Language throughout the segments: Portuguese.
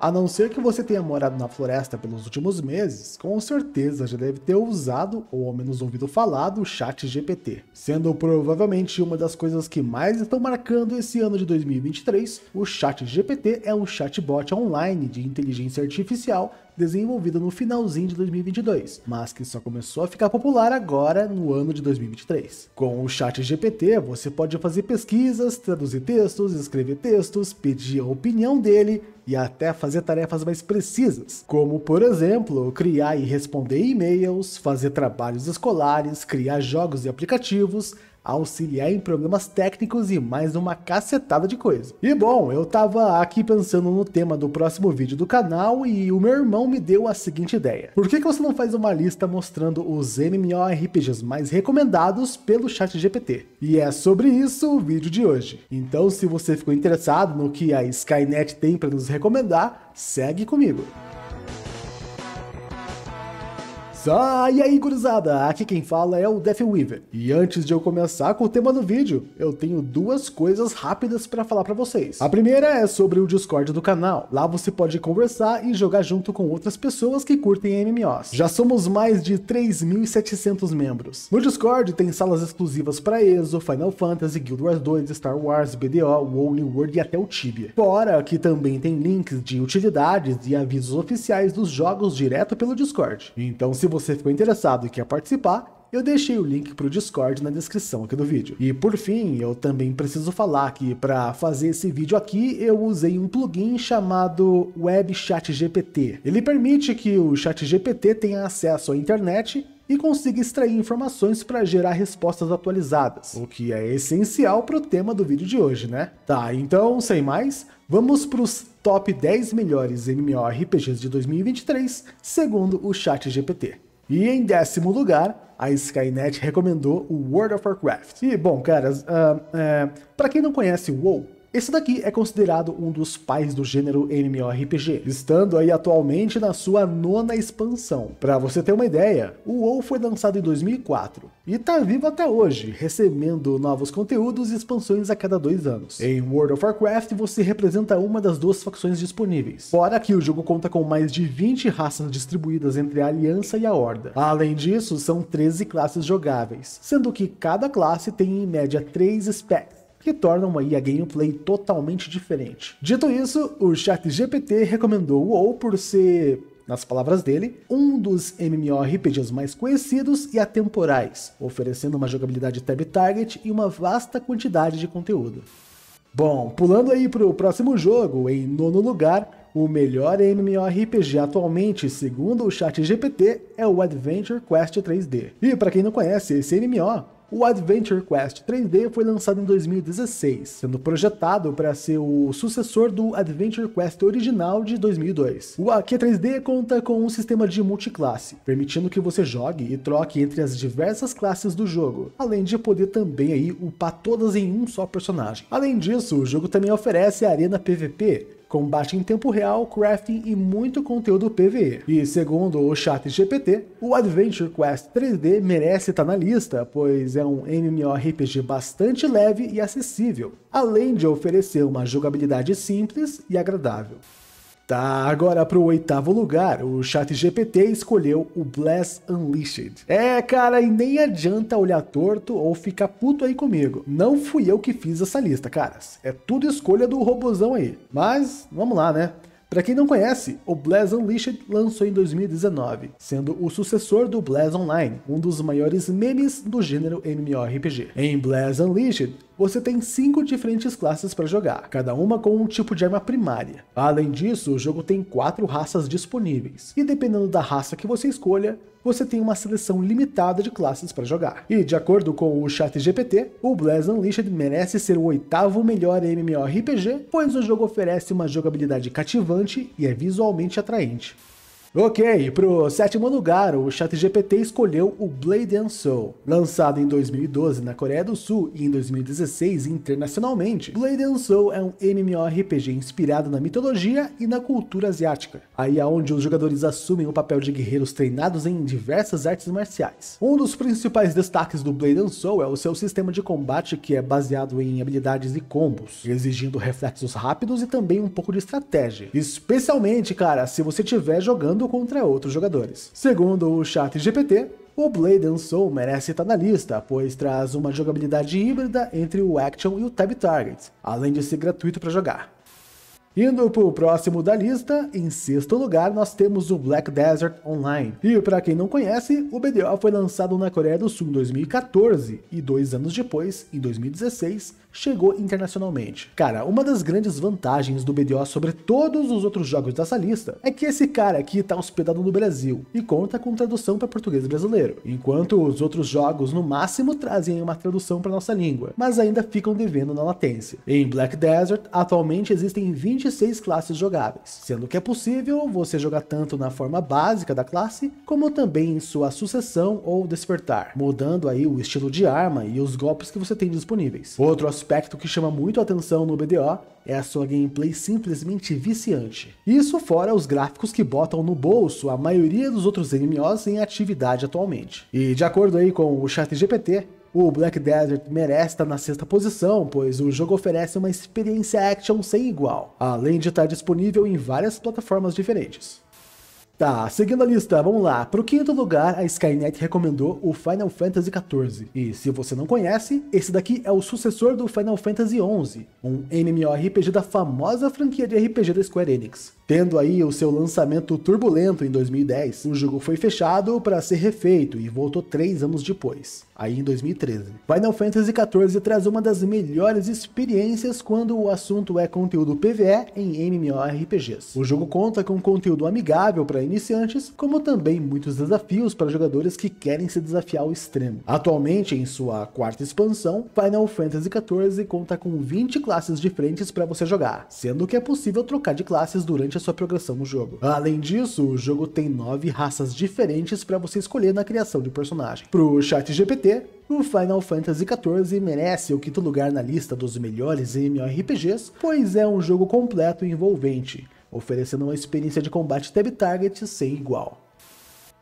A não ser que você tenha morado na floresta pelos últimos meses, com certeza já deve ter usado, ou ao menos ouvido falar, do chat GPT. Sendo provavelmente uma das coisas que mais estão marcando esse ano de 2023, o chat GPT é um chatbot online de inteligência artificial desenvolvida no finalzinho de 2022, mas que só começou a ficar popular agora no ano de 2023. Com o Chat GPT, você pode fazer pesquisas, traduzir textos, escrever textos, pedir a opinião dele e até fazer tarefas mais precisas, como, por exemplo, criar e responder e-mails, fazer trabalhos escolares, criar jogos e aplicativos, auxiliar em problemas técnicos e mais uma cacetada de coisa. E bom, eu tava aqui pensando no tema do próximo vídeo do canal e o meu irmão me deu a seguinte ideia. Por que, que você não faz uma lista mostrando os MMORPGs mais recomendados pelo chat GPT? E é sobre isso o vídeo de hoje. Então se você ficou interessado no que a Skynet tem para nos recomendar, segue comigo. Ah, e aí gurizada, aqui quem fala é o Death Weaver. E antes de eu começar com o tema do vídeo, eu tenho duas coisas rápidas para falar para vocês. A primeira é sobre o Discord do canal. Lá você pode conversar e jogar junto com outras pessoas que curtem MMOs. Já somos mais de 3.700 membros. No Discord tem salas exclusivas para ESO, Final Fantasy, Guild Wars 2, Star Wars, BDO, WoW, World e até o Tibia. Fora que também tem links de utilidades e avisos oficiais dos jogos direto pelo Discord. Então se você você ficou interessado e quer participar, eu deixei o link para o Discord na descrição aqui do vídeo. E por fim, eu também preciso falar que para fazer esse vídeo aqui, eu usei um plugin chamado Web Chat GPT. Ele permite que o Chat GPT tenha acesso à internet e consiga extrair informações para gerar respostas atualizadas, o que é essencial para o tema do vídeo de hoje, né? Tá, então, sem mais, vamos para os top 10 melhores MMORPGs de 2023, segundo o Chat GPT. E em décimo lugar, a Skynet recomendou o World of Warcraft. E, bom, caras, uh, ah, uh, é, para quem não conhece o WoW, esse daqui é considerado um dos pais do gênero MMORPG, estando aí atualmente na sua nona expansão. Para você ter uma ideia, o WoW foi lançado em 2004 e está vivo até hoje, recebendo novos conteúdos e expansões a cada dois anos. Em World of Warcraft, você representa uma das duas facções disponíveis, fora que o jogo conta com mais de 20 raças distribuídas entre a Aliança e a Horda. Além disso, são 13 classes jogáveis, sendo que cada classe tem em média 3 specs que tornam aí a gameplay totalmente diferente. Dito isso, o ChatGPT recomendou o WoW por ser nas palavras dele, um dos MMORPGs mais conhecidos e atemporais, oferecendo uma jogabilidade tab target e uma vasta quantidade de conteúdo. Bom, pulando aí para o próximo jogo, em nono lugar, o melhor MMORPG atualmente, segundo o ChatGPT, é o Adventure Quest 3D. E para quem não conhece, esse MMO o Adventure Quest 3D foi lançado em 2016, sendo projetado para ser o sucessor do Adventure Quest original de 2002. O AQ3D conta com um sistema de multiclasse, permitindo que você jogue e troque entre as diversas classes do jogo, além de poder também aí upar todas em um só personagem. Além disso, o jogo também oferece a arena PVP, combate em tempo real, crafting e muito conteúdo PvE. E segundo o ChatGPT, o Adventure Quest 3D merece estar na lista, pois é um MMORPG bastante leve e acessível, além de oferecer uma jogabilidade simples e agradável. Tá, agora para o oitavo lugar, o Chat GPT escolheu o Bless Unleashed. É, cara, e nem adianta olhar torto ou ficar puto aí comigo. Não fui eu que fiz essa lista, caras. É tudo escolha do robozão aí. Mas, vamos lá, né? Para quem não conhece, o Blaz Unleashed lançou em 2019, sendo o sucessor do Blaz Online, um dos maiores memes do gênero MMORPG. Em Blaz Unleashed, você tem cinco diferentes classes para jogar, cada uma com um tipo de arma primária. Além disso, o jogo tem quatro raças disponíveis, e dependendo da raça que você escolha, você tem uma seleção limitada de classes para jogar. E, de acordo com o ChatGPT, o Blazing Unleashed merece ser o oitavo melhor MMORPG, pois o jogo oferece uma jogabilidade cativante e é visualmente atraente. Ok, pro sétimo lugar, o ChatGPT escolheu o Blade and Soul. Lançado em 2012 na Coreia do Sul e em 2016 internacionalmente, Blade and Soul é um MMORPG inspirado na mitologia e na cultura asiática. Aí é onde os jogadores assumem o papel de guerreiros treinados em diversas artes marciais. Um dos principais destaques do Blade and Soul é o seu sistema de combate que é baseado em habilidades e combos, exigindo reflexos rápidos e também um pouco de estratégia. Especialmente, cara, se você estiver jogando jogando contra outros jogadores. Segundo o chat GPT, o Blade and Soul merece estar na lista, pois traz uma jogabilidade híbrida entre o Action e o Tab Target, além de ser gratuito para jogar. Indo para o próximo da lista, em sexto lugar, nós temos o Black Desert Online. E para quem não conhece, o BDO foi lançado na Coreia do Sul em 2014 e dois anos depois, em 2016, chegou internacionalmente. Cara, uma das grandes vantagens do BDO sobre todos os outros jogos dessa lista é que esse cara aqui está hospedado no Brasil e conta com tradução para português brasileiro, enquanto os outros jogos no máximo trazem uma tradução para nossa língua, mas ainda ficam devendo na latência. Em Black Desert, atualmente existem 20 26 classes jogáveis, sendo que é possível você jogar tanto na forma básica da classe, como também em sua sucessão ou despertar, mudando aí o estilo de arma e os golpes que você tem disponíveis. Outro aspecto que chama muito atenção no BDO é a sua gameplay simplesmente viciante. Isso fora os gráficos que botam no bolso a maioria dos outros MMOs em atividade atualmente. E de acordo aí com o ChatGPT, o Black Desert merece estar na sexta posição, pois o jogo oferece uma experiência action sem igual, além de estar disponível em várias plataformas diferentes. Tá, seguindo a lista, vamos lá. Pro quinto lugar, a Skynet recomendou o Final Fantasy XIV. E se você não conhece, esse daqui é o sucessor do Final Fantasy XI, um MMORPG da famosa franquia de RPG da Square Enix. Tendo aí o seu lançamento turbulento em 2010, o jogo foi fechado para ser refeito e voltou três anos depois, aí em 2013. Final Fantasy XIV traz uma das melhores experiências quando o assunto é conteúdo PVE em MMORPGs. O jogo conta com conteúdo amigável para iniciantes, como também muitos desafios para jogadores que querem se desafiar ao extremo. Atualmente, em sua quarta expansão, Final Fantasy XIV conta com 20 classes diferentes para você jogar, sendo que é possível trocar de classes durante a sua progressão no jogo. Além disso, o jogo tem nove raças diferentes para você escolher na criação de personagem. Pro chat GPT, o Final Fantasy XIV merece o quinto lugar na lista dos melhores MMORPGs, pois é um jogo completo e envolvente, oferecendo uma experiência de combate tab target sem igual.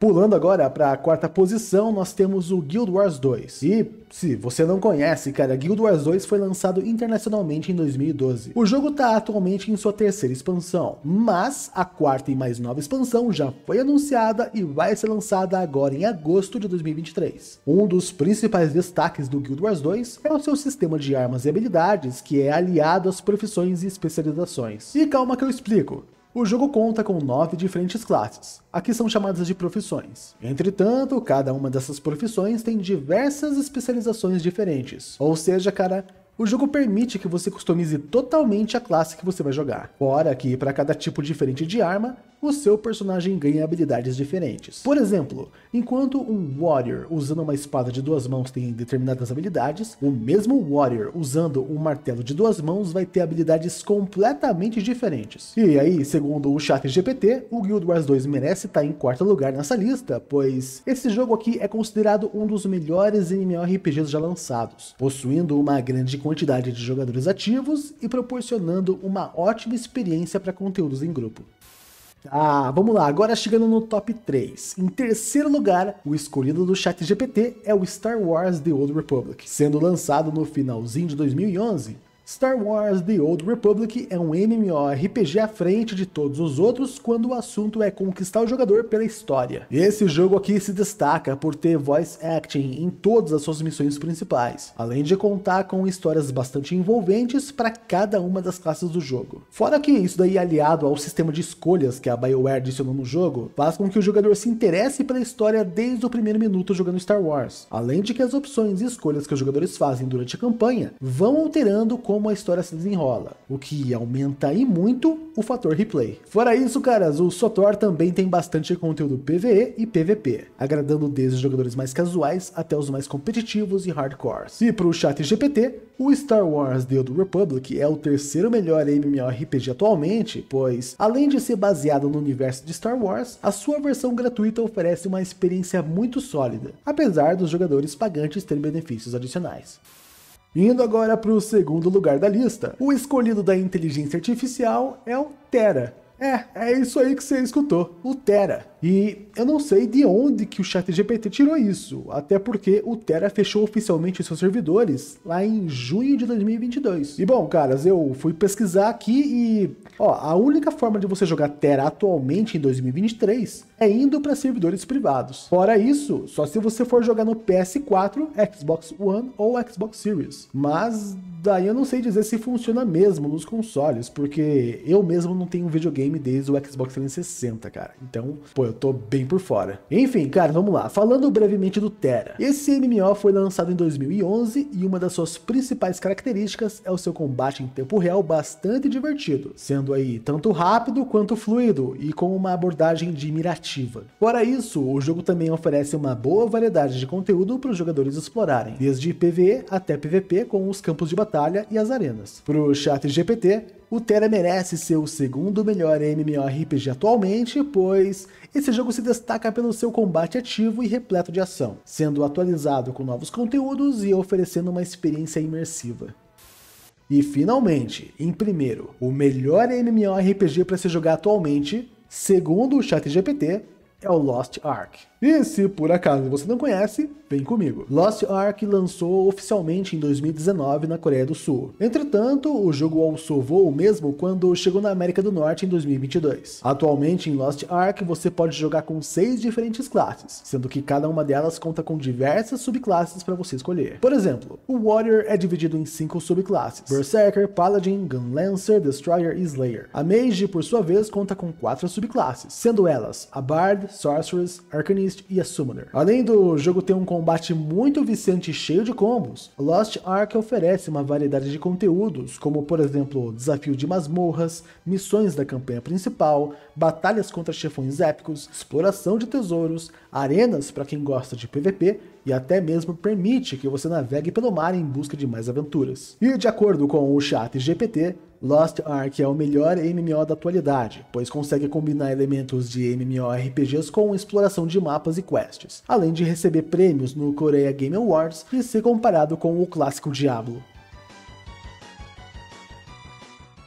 Pulando agora para a quarta posição, nós temos o Guild Wars 2. E se você não conhece, cara, Guild Wars 2 foi lançado internacionalmente em 2012. O jogo está atualmente em sua terceira expansão, mas a quarta e mais nova expansão já foi anunciada e vai ser lançada agora em agosto de 2023. Um dos principais destaques do Guild Wars 2 é o seu sistema de armas e habilidades, que é aliado às profissões e especializações. E calma que eu explico. O jogo conta com nove diferentes classes, aqui são chamadas de profissões. Entretanto, cada uma dessas profissões tem diversas especializações diferentes, ou seja, cara, o jogo permite que você customize totalmente a classe que você vai jogar. Fora que para cada tipo diferente de arma, o seu personagem ganha habilidades diferentes. Por exemplo, enquanto um Warrior usando uma espada de duas mãos tem determinadas habilidades, o mesmo Warrior usando um martelo de duas mãos vai ter habilidades completamente diferentes. E aí, segundo o chat GPT, o Guild Wars 2 merece estar tá em quarto lugar nessa lista, pois esse jogo aqui é considerado um dos melhores MMORPGs já lançados, possuindo uma grande quantidade de jogadores ativos e proporcionando uma ótima experiência para conteúdos em grupo. Tá, vamos lá, agora chegando no top 3. Em terceiro lugar, o escolhido do chat GPT é o Star Wars The Old Republic, sendo lançado no finalzinho de 2011 Star Wars The Old Republic é um MMORPG à frente de todos os outros quando o assunto é conquistar o jogador pela história. Esse jogo aqui se destaca por ter voice acting em todas as suas missões principais, além de contar com histórias bastante envolventes para cada uma das classes do jogo. Fora que isso daí aliado ao sistema de escolhas que a BioWare adicionou no jogo, faz com que o jogador se interesse pela história desde o primeiro minuto jogando Star Wars, além de que as opções e escolhas que os jogadores fazem durante a campanha vão alterando como como a história se desenrola, o que aumenta e muito o fator replay. Fora isso, caras, o Sotor também tem bastante conteúdo PvE e PvP, agradando desde os jogadores mais casuais até os mais competitivos e hardcores. E para o chat GPT, o Star Wars The Old Republic é o terceiro melhor MMORPG atualmente, pois, além de ser baseado no universo de Star Wars, a sua versão gratuita oferece uma experiência muito sólida, apesar dos jogadores pagantes terem benefícios adicionais. Indo agora para o segundo lugar da lista, o escolhido da inteligência artificial é o Tera. É, é isso aí que você escutou, o Tera. E eu não sei de onde que o ChatGPT tirou isso, até porque o Terra fechou oficialmente seus servidores lá em junho de 2022. E bom, caras, eu fui pesquisar aqui e, ó, a única forma de você jogar Terra atualmente em 2023 é indo para servidores privados. Fora isso, só se você for jogar no PS4, Xbox One ou Xbox Series. Mas daí eu não sei dizer se funciona mesmo nos consoles, porque eu mesmo não tenho um videogame desde o Xbox 360, cara. Então, pô, eu tô bem por fora. Enfim, cara, vamos lá. Falando brevemente do Terra. Esse MMO foi lançado em 2011 e uma das suas principais características é o seu combate em tempo real bastante divertido, sendo aí tanto rápido quanto fluido e com uma abordagem de mirativa. Fora isso, o jogo também oferece uma boa variedade de conteúdo para os jogadores explorarem, desde PvE até PvP com os campos de batalha e as arenas. Para o chat GPT, o Terra merece ser o segundo melhor MMORPG atualmente, pois esse jogo se destaca pelo seu combate ativo e repleto de ação, sendo atualizado com novos conteúdos e oferecendo uma experiência imersiva. E finalmente, em primeiro, o melhor MMORPG para se jogar atualmente, segundo o ChatGPT, é o Lost Ark. E se por acaso você não conhece, vem comigo. Lost Ark lançou oficialmente em 2019 na Coreia do Sul. Entretanto, o jogo alçovou o mesmo quando chegou na América do Norte em 2022. Atualmente em Lost Ark você pode jogar com seis diferentes classes, sendo que cada uma delas conta com diversas subclasses para você escolher. Por exemplo, o Warrior é dividido em cinco subclasses: Berserker, Paladin, Gunlancer, Destroyer e Slayer. A Mage, por sua vez, conta com quatro subclasses, sendo elas a Bard, Sorceress, Arcanist e a Summoner. Além do jogo ter um combate muito viciante e cheio de combos, Lost Ark oferece uma variedade de conteúdos, como por exemplo, desafio de masmorras, missões da campanha principal, batalhas contra chefões épicos, exploração de tesouros, arenas para quem gosta de PVP e até mesmo permite que você navegue pelo mar em busca de mais aventuras. E de acordo com o chat GPT, Lost Ark é o melhor MMO da atualidade, pois consegue combinar elementos de MMORPGs com exploração de mapas e quests, além de receber prêmios no Korea Game Awards e ser comparado com o clássico Diablo.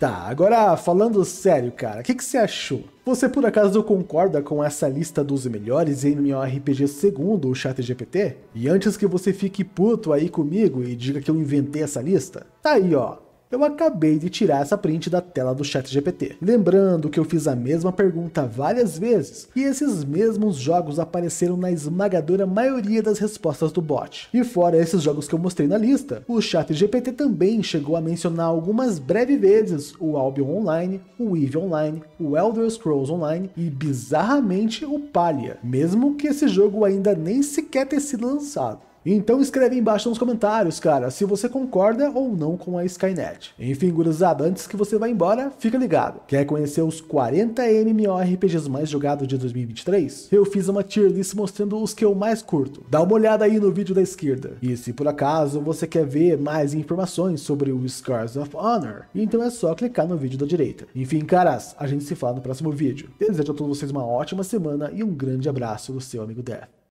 Tá, agora falando sério, cara, o que, que você achou? Você por acaso concorda com essa lista dos melhores MMORPGs segundo o ChatGPT? E antes que você fique puto aí comigo e diga que eu inventei essa lista, tá aí ó, eu acabei de tirar essa print da tela do chat GPT. Lembrando que eu fiz a mesma pergunta várias vezes e esses mesmos jogos apareceram na esmagadora maioria das respostas do bot. E fora esses jogos que eu mostrei na lista, o chat GPT também chegou a mencionar algumas breves vezes o Albion Online, o Eve Online, o Elder Scrolls Online e bizarramente o Palia, mesmo que esse jogo ainda nem sequer tenha sido lançado. Então escreve aí embaixo nos comentários, cara, se você concorda ou não com a Skynet. Enfim, gurizada, antes que você vá embora, fica ligado. Quer conhecer os 40 MMORPGs mais jogados de 2023? Eu fiz uma tier list mostrando os que eu mais curto. Dá uma olhada aí no vídeo da esquerda. E se por acaso você quer ver mais informações sobre o Scars of Honor, então é só clicar no vídeo da direita. Enfim, caras, a gente se fala no próximo vídeo. Desejo a todos vocês uma ótima semana e um grande abraço do seu amigo Death.